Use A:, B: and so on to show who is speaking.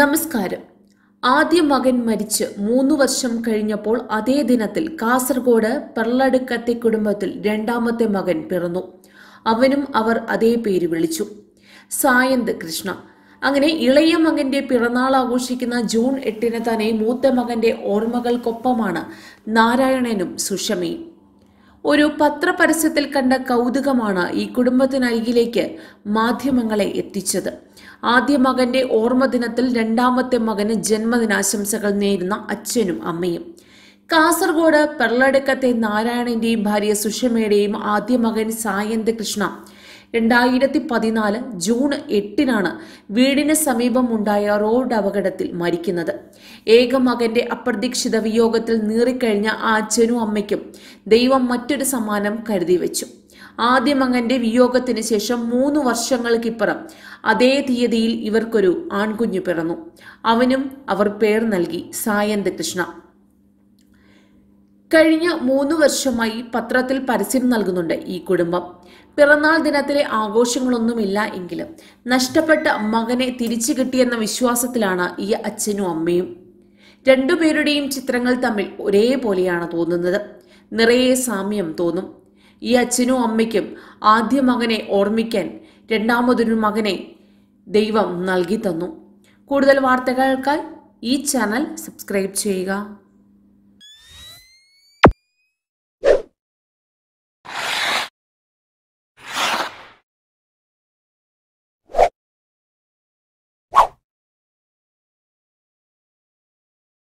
A: നമസ്കാരം ആദ്യ മകൻ മരിച്ച് മൂന്ന് വർഷം കഴിഞ്ഞപ്പോൾ അതേ ദിനത്തിൽ കാസർഗോഡ് പെർളടുക്കത്തെ കുടുംബത്തിൽ രണ്ടാമത്തെ മകൻ പിറന്നു അവനും അവർ അതേ പേര് വിളിച്ചു സായന്ത് കൃഷ്ണ അങ്ങനെ ഇളയ മകന്റെ പിറന്നാൾ ആഘോഷിക്കുന്ന ജൂൺ എട്ടിന് തന്നെ മൂത്ത മകന്റെ ഓർമ്മകൾക്കൊപ്പമാണ് നാരായണനും സുഷമയും ഒരു പത്രപരസ്യത്തിൽ കണ്ട കൗതുകമാണ് ഈ കുടുംബത്തിനരികിലേക്ക് മാധ്യമങ്ങളെ എത്തിച്ചത് ആദ്യ മകന്റെ ഓർമ്മദിനത്തിൽ രണ്ടാമത്തെ മകന് ജന്മദിനാശംസകൾ നേരുന്ന അച്ഛനും അമ്മയും കാസർഗോഡ് പെർളടക്കത്തെ നാരായണന്റെയും ഭാര്യ സുഷമയുടെയും ആദ്യ മകൻ സായന്ത് കൃഷ്ണ രണ്ടായിരത്തി പതിനാല് ജൂൺ എട്ടിനാണ് വീടിന് സമീപമുണ്ടായ റോഡ് അപകടത്തിൽ മരിക്കുന്നത് ഏക മകന്റെ അപ്രതീക്ഷിത വിയോഗത്തിൽ നീറിക്കഴിഞ്ഞ ആ അച്ഛനും അമ്മയ്ക്കും ദൈവം മറ്റൊരു സമ്മാനം കരുതി വെച്ചു ആദ്യ മകന്റെ വിയോഗത്തിന് ശേഷം മൂന്ന് വർഷങ്ങൾക്കിപ്പുറം അതേ തീയതിയിൽ ഇവർക്കൊരു ആൺകുഞ്ഞു പിറന്നു അവനും അവർ പേർ നൽകി സായന്ത കൃഷ്ണ കഴിഞ്ഞ മൂന്ന് വർഷമായി പത്രത്തിൽ പരസ്യം നൽകുന്നുണ്ട് ഈ കുടുംബം പിറന്നാൾ ദിനത്തിലെ ആഘോഷങ്ങളൊന്നുമില്ല എങ്കിലും നഷ്ടപ്പെട്ട മകനെ തിരിച്ചു കിട്ടിയെന്ന വിശ്വാസത്തിലാണ് ഈ അച്ഛനും അമ്മയും രണ്ടുപേരുടെയും ചിത്രങ്ങൾ തമ്മിൽ ഒരേപോലെയാണ് തോന്നുന്നത് നിറയെ സാമ്യം തോന്നും ഈ അച്ഛനും അമ്മയ്ക്കും ആദ്യ മകനെ ഓർമ്മിക്കാൻ രണ്ടാമതൊരു മകനെ ദൈവം നൽകി തന്നു കൂടുതൽ വാർത്തകൾക്കായി ഈ ചാനൽ സബ്സ്ക്രൈബ് ചെയ്യുക